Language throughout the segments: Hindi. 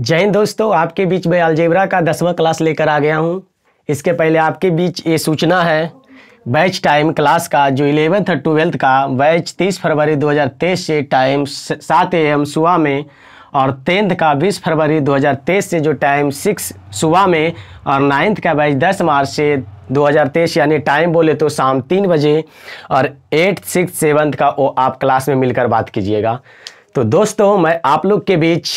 जय हिंद दोस्तों आपके बीच में अलजेबरा का दसवां क्लास लेकर आ गया हूँ इसके पहले आपके बीच ये सूचना है बैच टाइम क्लास का जो इलेवेंथ और ट्वेल्थ का बैच 30 फरवरी 2023 से टाइम 7 एम सुबह में और टेंथ का 20 फरवरी 2023 से जो टाइम 6 सुबह में और नाइन्थ का बैच 10 मार्च से 2023 यानी टाइम बोले तो शाम तीन बजे और एट सिक्स सेवन्थ का वो आप क्लास में मिलकर बात कीजिएगा तो दोस्तों मैं आप लोग के बीच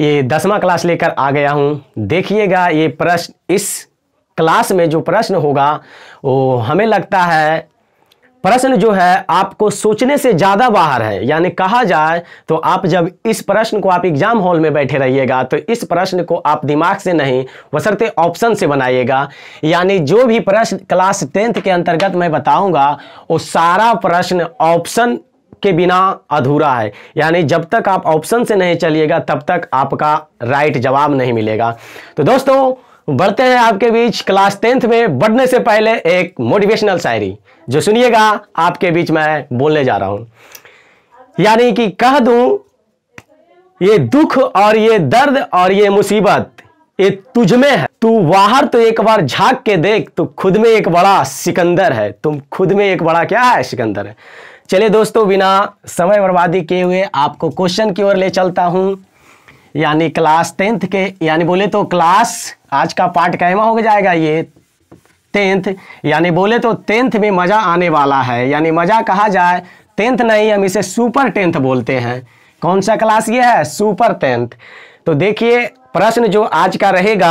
ये दसवा क्लास लेकर आ गया हूँ देखिएगा ये प्रश्न इस क्लास में जो प्रश्न होगा वो हमें लगता है प्रश्न जो है आपको सोचने से ज़्यादा बाहर है यानी कहा जाए तो आप जब इस प्रश्न को आप एग्जाम हॉल में बैठे रहिएगा तो इस प्रश्न को आप दिमाग से नहीं वसरते ऑप्शन से बनाइएगा यानी जो भी प्रश्न क्लास टेंथ के अंतर्गत मैं बताऊंगा वो सारा प्रश्न ऑप्शन के बिना अधूरा है यानी जब तक आप ऑप्शन से नहीं चलिएगा तब तक आपका राइट जवाब नहीं मिलेगा तो दोस्तों बढ़ते हैं आपके बीच क्लास टेंथ में बढ़ने से पहले एक मोटिवेशनल शायरी जो सुनिएगा आपके बीच मैं बोलने जा रहा हूं यानी कि कह दू ये दुख और ये दर्द और ये मुसीबत ये तुझ में है तू बाहर तो एक बार झांक के देख तो खुद में एक बड़ा सिकंदर है तुम खुद में एक बड़ा क्या है सिकंदर है चलिए दोस्तों बिना समय बर्बादी किए हुए आपको क्वेश्चन की ओर ले चलता हूं यानी क्लास टेंथ के यानी बोले तो क्लास आज का पार्ट कैमा हो जाएगा ये टेंथ यानी बोले तो टेंथ में मज़ा आने वाला है यानी मज़ा कहा जाए टेंथ नहीं हम इसे सुपर टेंथ बोलते हैं कौन सा क्लास ये है सुपर टेंथ तो देखिए प्रश्न जो आज का रहेगा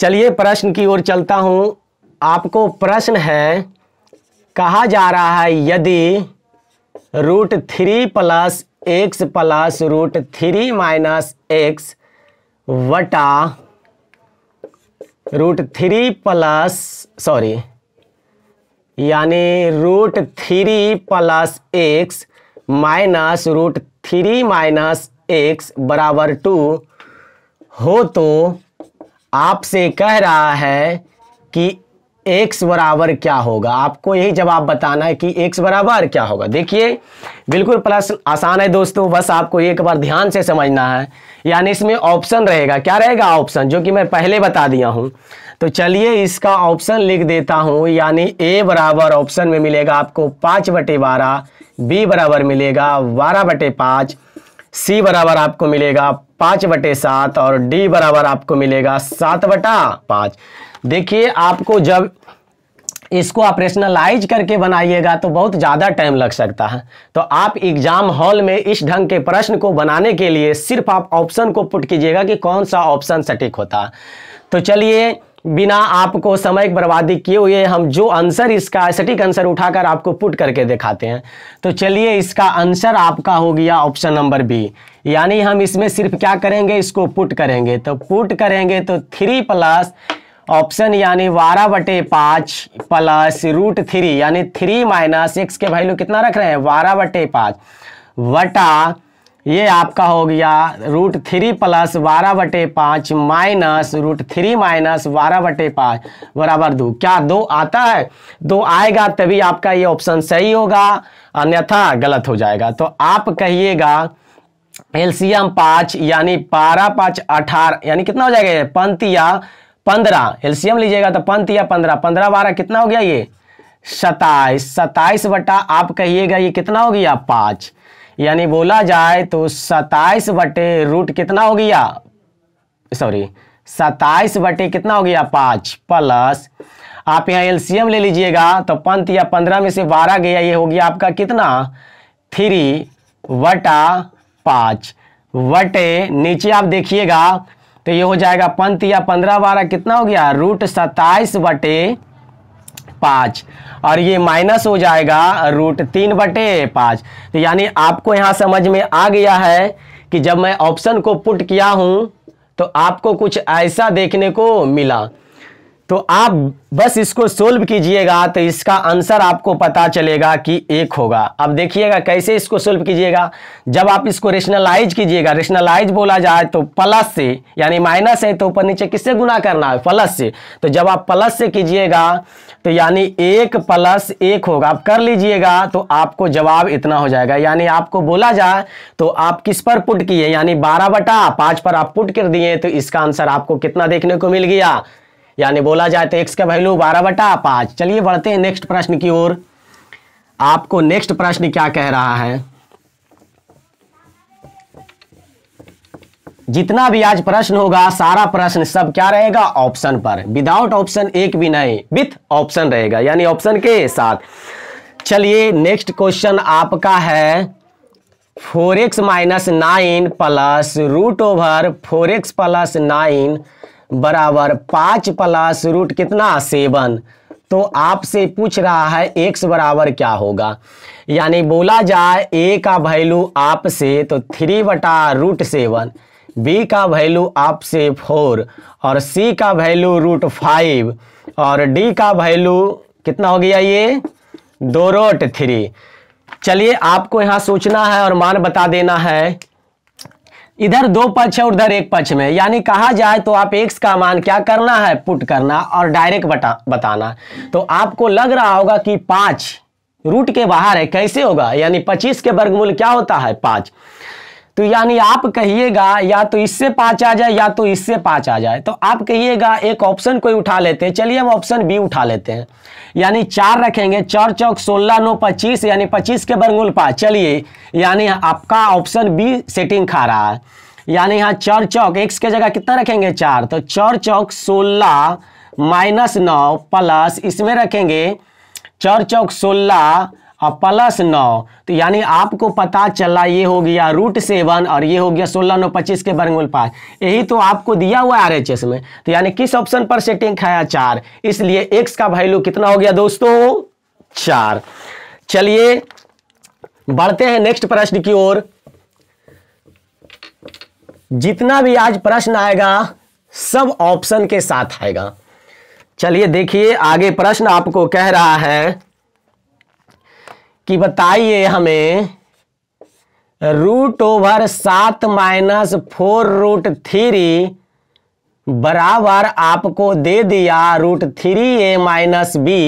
चलिए प्रश्न की ओर चलता हूं आपको प्रश्न है कहा जा रहा है यदि root three plus X plus root three minus X वटा रूट थ्री प्लस सॉरी यानी root three plus X minus root three minus X बराबर टू हो तो आपसे कह रहा है कि एक्स बराबर क्या होगा आपको यही जवाब बताना है कि एक्स बराबर क्या होगा देखिए बिल्कुल प्लस आसान है दोस्तों बस आपको एक बार ध्यान से समझना है यानी इसमें ऑप्शन रहेगा क्या रहेगा ऑप्शन जो कि मैं पहले बता दिया हूं तो चलिए इसका ऑप्शन लिख देता हूं यानी ए बराबर ऑप्शन में मिलेगा आपको पांच बटे बारह बी बराबर मिलेगा बारह बटे पांच सी बराबर आपको मिलेगा पाँच बटे सात और डी बराबर आपको मिलेगा सात बटा पाँच देखिए आपको जब इसको आप रेशनलाइज करके बनाइएगा तो बहुत ज़्यादा टाइम लग सकता है तो आप एग्जाम हॉल में इस ढंग के प्रश्न को बनाने के लिए सिर्फ आप ऑप्शन को पुट कीजिएगा कि कौन सा ऑप्शन सटीक होता है तो चलिए बिना आपको समय बर्बादी किए हुए हम जो आंसर इसका सटीक आंसर उठाकर आपको पुट करके दिखाते हैं तो चलिए इसका आंसर आपका हो गया ऑप्शन नंबर बी यानी हम इसमें सिर्फ क्या करेंगे इसको पुट करेंगे तो पुट करेंगे तो थ्री प्लस ऑप्शन यानी बारह बटे पाँच प्लस रूट थ्री यानी थ्री माइनस एक्स के वैल्यू कितना रख रहे हैं बारह बटे पाँच वटा ये आपका हो गया रूट थ्री प्लस बारह बटे पाँच माइनस रूट थ्री माइनस बारह बटे पाँच बराबर दो क्या दो आता है दो आएगा तभी आपका ये ऑप्शन सही होगा अन्यथा गलत हो जाएगा तो आप कहिएगा एलसीएम पाँच यानी बारह पाँच अठारह यानी कितना हो जाएगा पंत या पंद्रह एलसीएम लीजिएगा तो पंत या पंद्रह पंद्रह बारह कितना हो गया ये सताइस सताइस बटा आप कहिएगा ये कितना हो गया पाँच यानी बोला जाए तो सताइस बटे रूट कितना हो गया सॉरी सताइस बटे कितना हो गया पाँच प्लस आप यहाँ एलसीएम ले लीजिएगा तो पंत या पंद्रह में से बारह गया ये हो गया आपका कितना थ्री वटा पाँच वटे नीचे आप देखिएगा तो ये हो जाएगा पंत या पंद्रह बारह कितना हो गया रूट सताइस बटे पाँच और ये माइनस हो जाएगा रूट तीन बटे पाँच तो यानी आपको यहाँ समझ में आ गया है कि जब मैं ऑप्शन को पुट किया हूँ तो आपको कुछ ऐसा देखने को मिला तो आप बस इसको सोल्व कीजिएगा तो इसका आंसर आपको पता चलेगा कि एक होगा अब देखिएगा कैसे इसको सोल्व कीजिएगा जब आप इसको रेशनलाइज कीजिएगा रेशनलाइज बोला जाए तो प्लस से यानी माइनस है तो ऊपर नीचे किससे गुना करना है प्लस से तो जब आप प्लस से कीजिएगा तो यानी एक प्लस एक होगा आप कर लीजिएगा तो आपको जवाब इतना हो जाएगा यानी आपको बोला जाए तो आप किस पर पुट किए यानी बारह बटा पांच पर आप पुट कर दिए तो इसका आंसर आपको कितना देखने को मिल गया यानी बोला जाए तो एक्स का वैल्यू बारह बटा पांच चलिए बढ़ते हैं नेक्स्ट प्रश्न की ओर आपको नेक्स्ट प्रश्न क्या कह रहा है जितना भी आज प्रश्न होगा सारा प्रश्न सब क्या रहेगा ऑप्शन पर विदाउट ऑप्शन एक भी नहीं विथ ऑप्शन रहेगा यानी ऑप्शन के साथ चलिए नेक्स्ट क्वेश्चन आपका है four X minus nine plus root over four X plus nine बराबर पाँच प्लस रूट कितना सेवन तो आपसे पूछ रहा है एक्स बराबर क्या होगा यानी बोला जाए ए का वैल्यू आपसे तो थ्री बटा रूट सेवन बी का वैल्यू आपसे फोर और सी का वैल्यू रूट फाइव और डी का वैल्यू कितना हो गया ये दो रोट थ्री चलिए आपको यहाँ सोचना है और मान बता देना है इधर दो पक्ष है उधर एक पक्ष में यानी कहा जाए तो आप एक्स का मान क्या करना है पुट करना और डायरेक्ट बता बताना तो आपको लग रहा होगा कि पाँच रूट के बाहर है कैसे होगा यानी पच्चीस के वर्गमूल क्या होता है पाँच तो यानी आप कहिएगा या तो इससे पाँच आ जाए या तो इससे पाँच आ जाए तो आप कहिएगा एक ऑप्शन कोई उठा लेते हैं चलिए हम ऑप्शन बी उठा लेते हैं यानी चार रखेंगे चार चौक सोलह नौ पच्चीस यानी पच्चीस के बरगुल पाँच चलिए यानी आपका ऑप्शन बी सेटिंग खा रहा है यानी यहाँ चार चौक एक्स के जगह कितना रखेंगे चार तो चार चौक सोलह माइनस नौ प्लस इसमें रखेंगे चार चौक सोलह और प्लस नौ तो यानी आपको पता चला ये हो गया रूट सेवन और ये हो गया सोलह नौ पच्चीस के वर्गमूल पाँच यही तो आपको दिया हुआ आर एच एस में तो यानी किस ऑप्शन पर सेटिंग खाया चार इसलिए एक्स का वैल्यू कितना हो गया दोस्तों चार चलिए बढ़ते हैं नेक्स्ट प्रश्न की ओर जितना भी आज प्रश्न आएगा सब ऑप्शन के साथ आएगा चलिए देखिए आगे प्रश्न आपको कह रहा है कि बताइए हमें रूट ओवर सात माइनस फोर रूट थ्री बराबर आपको दे दिया root three A minus B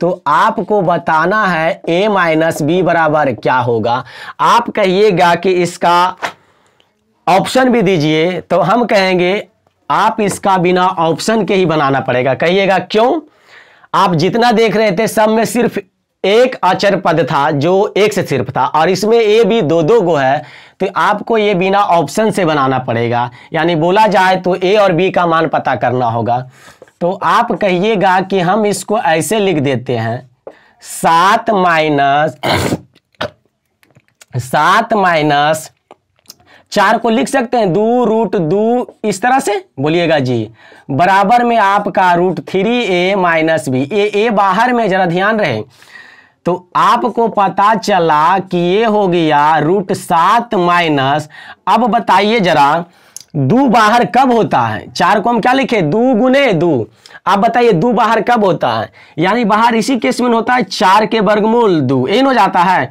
तो आपको बताना है ए माइनस बी बराबर क्या होगा आप कहिएगा कि इसका ऑप्शन भी दीजिए तो हम कहेंगे आप इसका बिना ऑप्शन के ही बनाना पड़ेगा कहिएगा क्यों आप जितना देख रहे थे सब में सिर्फ एक अचर पद था जो एक से सिर्फ था और इसमें ए भी दो दो गो है तो आपको ये बिना ऑप्शन से बनाना पड़ेगा यानी बोला जाए तो ए और बी का मान पता करना होगा तो आप कहिएगा कि हम इसको ऐसे लिख देते हैं सात माइनस सात माइनस चार को लिख सकते हैं दो रूट दो इस तरह से बोलिएगा जी बराबर में आपका root three A minus B A A बाहर में जरा ध्यान रहे तो आपको पता चला कि ये हो गया रूट सात माइनस अब बताइए जरा दू बाहर कब होता है चार को हम क्या लिखे दू गुने दू आप बताइए दू बाहर कब होता है यानी बाहर इसी केस में होता है चार के वर्गमूल दू एन हो जाता है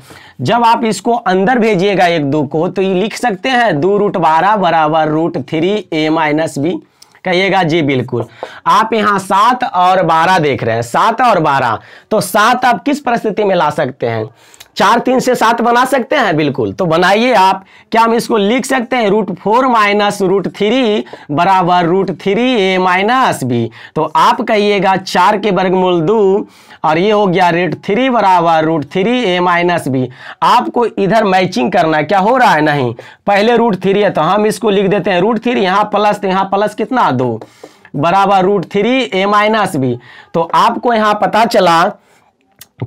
जब आप इसको अंदर भेजिएगा एक दू को तो ये लिख सकते हैं दू रूट बारह बराबर root three A minus B कहिएगा जी बिल्कुल आप यहां सात और बारह देख रहे हैं सात और बारह तो सात आप किस परिस्थिति में ला सकते हैं चार तीन से सात बना सकते हैं बिल्कुल तो बनाइए आप क्या हम इसको लिख सकते हैं root four minus root three बराबर root three A minus B तो आप कहिएगा चार के वर्गमूल दो और ये हो गया रूट थ्री बराबर root three A minus B आपको इधर मैचिंग करना है क्या हो रहा है नहीं पहले रूट थ्री है तो हम इसको लिख देते हैं रूट थ्री यहाँ प्लस तो यहाँ प्लस कितना दो बराबर root three A minus B तो आपको यहाँ पता चला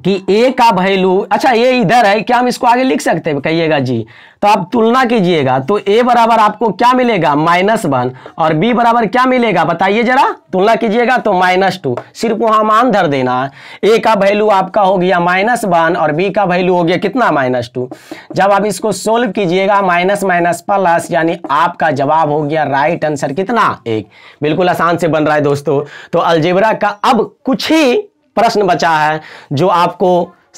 कि ए का वैल्यू अच्छा ए इधर है क्या हम इसको आगे लिख सकते हैं कहिएगा जी तो आप तुलना कीजिएगा तो ए बराबर आपको क्या मिलेगा माइनस वन और बी बराबर क्या मिलेगा बताइए जरा तुलना कीजिएगा तो माइनस टू सिर्फ वहां मान धर देना ए का वैल्यू आपका हो गया माइनस वन और बी का वैल्यू हो गया कितना माइनस टू जब आप इसको सोल्व कीजिएगा माइनस माइनस प्लस यानी आपका जवाब हो गया राइट आंसर कितना एक बिल्कुल आसान से बन रहा है दोस्तों तो अलजेबरा का अब कुछ ही प्रश्न बचा है जो आपको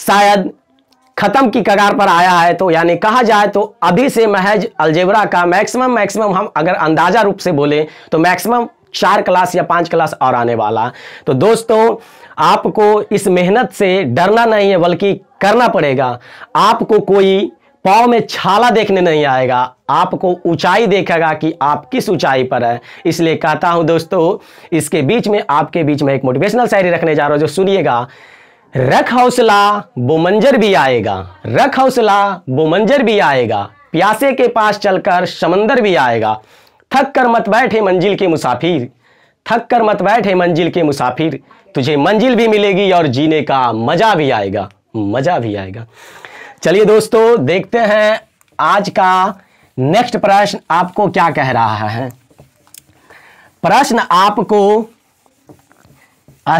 शायद खत्म की कगार पर आया है तो यानी कहा जाए तो अभी से महज अलजेबरा का मैक्सिमम मैक्सिमम हम अगर अंदाजा रूप से बोले तो मैक्सिमम चार क्लास या पांच क्लास और आने वाला तो दोस्तों आपको इस मेहनत से डरना नहीं है बल्कि करना पड़ेगा आपको कोई पाँव में छाला देखने नहीं आएगा आपको ऊंचाई देखेगा कि आप किस ऊंचाई पर है इसलिए कहता हूं दोस्तों इसके बीच में आपके बीच में एक मोटिवेशनल शायरी रखने जा रहा हूं जो सुनिएगा रख हौसला वो मंजर भी आएगा रख हौसला वो मंजर भी आएगा प्यासे के पास चलकर समंदर भी आएगा थक कर मत बैठे मंजिल के मुसाफिर थक कर मत बैठे मंजिल के मुसाफिर तुझे मंजिल भी मिलेगी और जीने का मजा भी आएगा मजा भी आएगा चलिए दोस्तों देखते हैं आज का नेक्स्ट प्रश्न आपको क्या कह रहा है प्रश्न आपको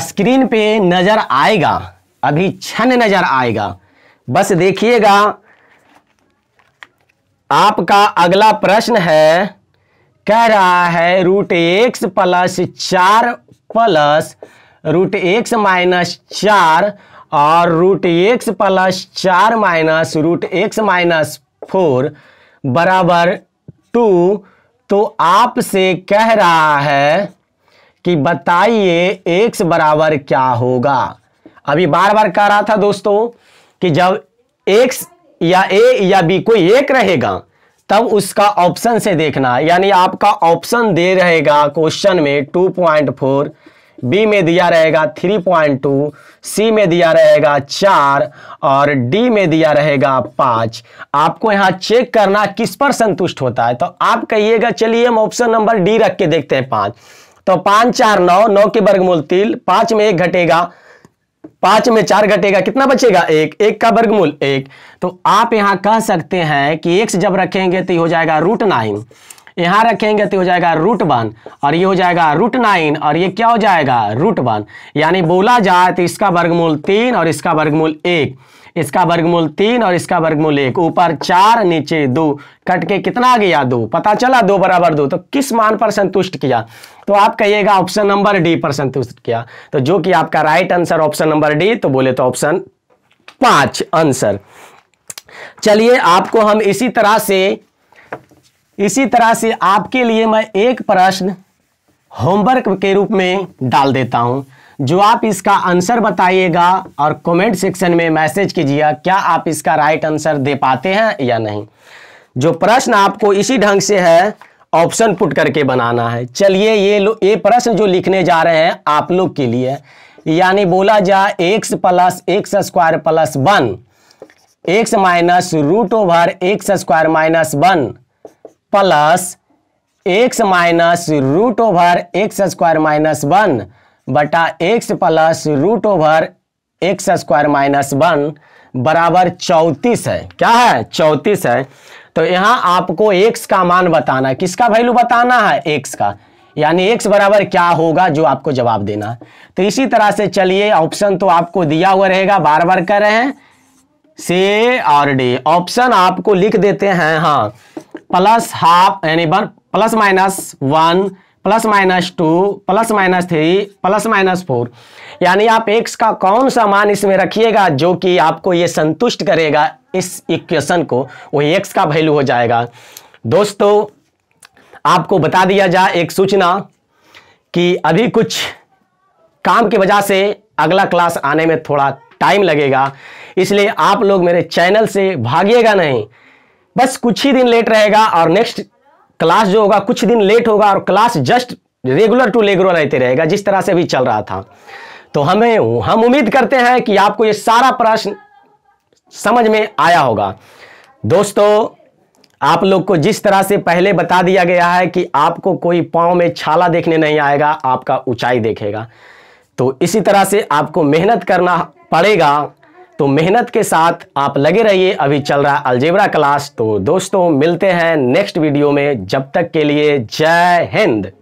स्क्रीन पे नजर आएगा अभी क्षण नजर आएगा बस देखिएगा आपका अगला प्रश्न है कह रहा है रूट एक्स प्लस चार प्लस रूट एक्स माइनस चार और रूट एक्स प्लस चार minus root X minus four बराबर टू तो आपसे कह रहा है कि बताइए एक्स बराबर क्या होगा अभी बार बार कह रहा था दोस्तों कि जब एक्स या ए या बी कोई एक रहेगा तब उसका ऑप्शन से देखना यानी आपका ऑप्शन दे रहेगा क्वेश्चन में टू पॉइंट फोर बी में दिया रहेगा थ्री पॉइंट टू सी में दिया रहेगा चार और डी में दिया रहेगा पांच आपको यहां चेक करना किस पर संतुष्ट होता है तो आप कहिएगा चलिए हम ऑप्शन नंबर डी रख के देखते हैं पांच तो पांच चार नौ नौ के वर्गमूल तीन पांच में एक घटेगा पांच में चार घटेगा कितना बचेगा एक एक का वर्गमूल एक तो आप यहां कह सकते हैं कि एक जब रखेंगे तो हो जाएगा रूट नाइन यहां रखेंगे तो हो जाएगा रूट वन और ये हो जाएगा रूट नाइन और ये क्या हो जाएगा रूट वन यानी बोला जाए तो इसका वर्गमूल तीन और इसका वर्गमूल एक इसका वर्गमूल तीन और इसका वर्गमूल एक ऊपर चार नीचे दो कट के कितना आ गया दो पता चला दो बराबर दो तो किस मान पर संतुष्ट किया तो आप कहिएगा ऑप्शन नंबर डी पर संतुष्ट किया तो जो कि आपका right answer option number D तो बोले तो ऑप्शन पांच आंसर चलिए आपको हम इसी तरह से इसी तरह से आपके लिए मैं एक प्रश्न होमवर्क के रूप में डाल देता हूं जो आप इसका आंसर बताइएगा और कमेंट सेक्शन में मैसेज कीजिएगा क्या आप इसका राइट आंसर दे पाते हैं या नहीं जो प्रश्न आपको इसी ढंग से है ऑप्शन पुट करके बनाना है चलिए ये लो ये प्रश्न जो लिखने जा रहे हैं आप लोग के लिए यानी बोला जा X plus X square plus one X minus root over X square minus one plus X minus root over X square minus one बटा X plus root over X square minus one बराबर चौंतीस है क्या है चौंतीस है तो यहां आपको एक्स का मान बताना है किसका वैल्यू बताना है एक्स का यानी एक्स बराबर क्या होगा जो आपको जवाब देना है तो इसी तरह से चलिए ऑप्शन तो आपको दिया हुआ रहेगा बार बार कर रहे हैं से और डी ऑप्शन आपको लिख देते हैं हाँ प्लस हाफ यानी one plus minus one plus minus two plus minus three plus minus four यानी आप एक्स का कौन सा मान इसमें रखिएगा जो कि आपको ये संतुष्ट करेगा इस इक्वेशन को वही एक्स का वैल्यू हो जाएगा दोस्तों आपको बता दिया जाए एक सूचना कि अभी कुछ काम की वजह से अगला क्लास आने में थोड़ा टाइम लगेगा इसलिए आप लोग मेरे चैनल से भागिएगा नहीं बस कुछ ही दिन लेट रहेगा और नेक्स्ट क्लास जो होगा कुछ दिन लेट होगा और class just regular to regular रहते रहेगा जिस तरह से भी चल रहा था तो हमें हम उम्मीद करते हैं कि आपको ये सारा प्रश्न समझ में आया होगा दोस्तों आप लोग को जिस तरह से पहले बता दिया गया है कि आपको कोई पाँव में छाला देखने नहीं आएगा आपका ऊंचाई देखेगा तो इसी तरह से आपको मेहनत करना पड़ेगा तो मेहनत के साथ आप लगे रहिए अभी चल रहा अलजेबरा क्लास तो दोस्तों मिलते हैं नेक्स्ट वीडियो में जब तक के लिए जय हिंद